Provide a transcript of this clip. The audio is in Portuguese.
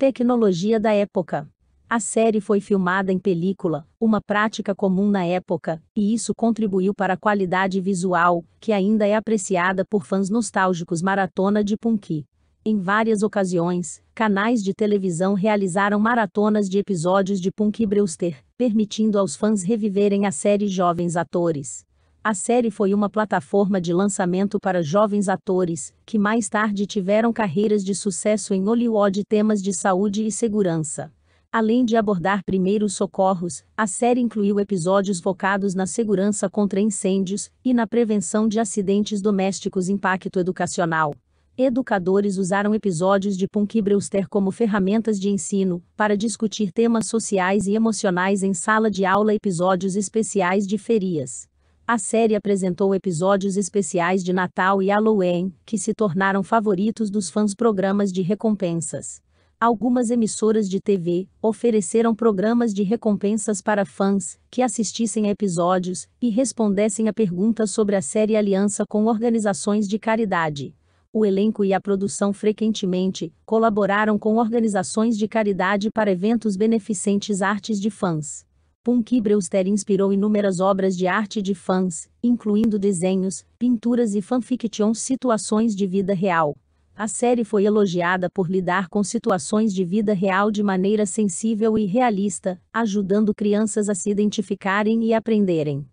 Tecnologia da época. A série foi filmada em película, uma prática comum na época, e isso contribuiu para a qualidade visual, que ainda é apreciada por fãs nostálgicos maratona de Punky. Em várias ocasiões, canais de televisão realizaram maratonas de episódios de Punky Brewster, permitindo aos fãs reviverem a série jovens atores. A série foi uma plataforma de lançamento para jovens atores, que mais tarde tiveram carreiras de sucesso em Hollywood temas de saúde e segurança. Além de abordar primeiros socorros, a série incluiu episódios focados na segurança contra incêndios e na prevenção de acidentes domésticos impacto educacional. Educadores usaram episódios de Punky Brewster como ferramentas de ensino para discutir temas sociais e emocionais em sala de aula, episódios especiais de ferias. A série apresentou episódios especiais de Natal e Halloween, que se tornaram favoritos dos fãs programas de recompensas. Algumas emissoras de TV ofereceram programas de recompensas para fãs que assistissem a episódios e respondessem a perguntas sobre a série aliança com organizações de caridade. O elenco e a produção frequentemente colaboraram com organizações de caridade para eventos beneficentes artes de fãs. Punk Brewster inspirou inúmeras obras de arte de fãs, incluindo desenhos, pinturas e fanfiction situações de vida real. A série foi elogiada por lidar com situações de vida real de maneira sensível e realista, ajudando crianças a se identificarem e aprenderem.